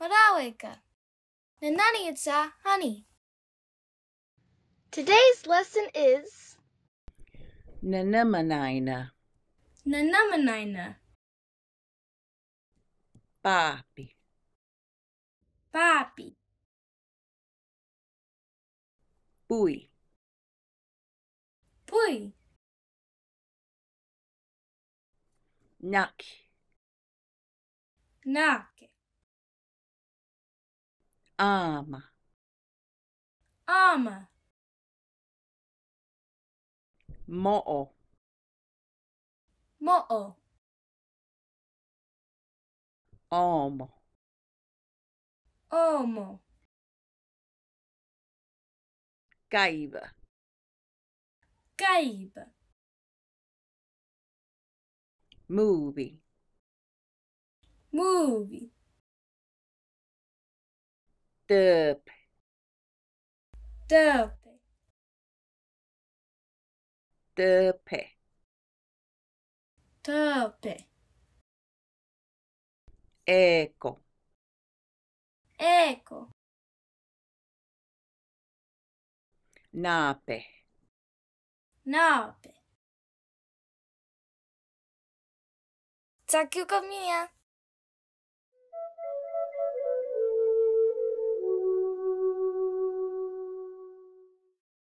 Marawika. itza, honey. Today's lesson is nanamanaina. Nanamanaina. Papi. Papi. Pui. Pui. Naki. Naki. Ama. arm mo'o mo'o omo omo gave gave movie movie Tope. Tope. Tope. Tope. Eco. Eco. Nape. Nape. Za kiuko mia.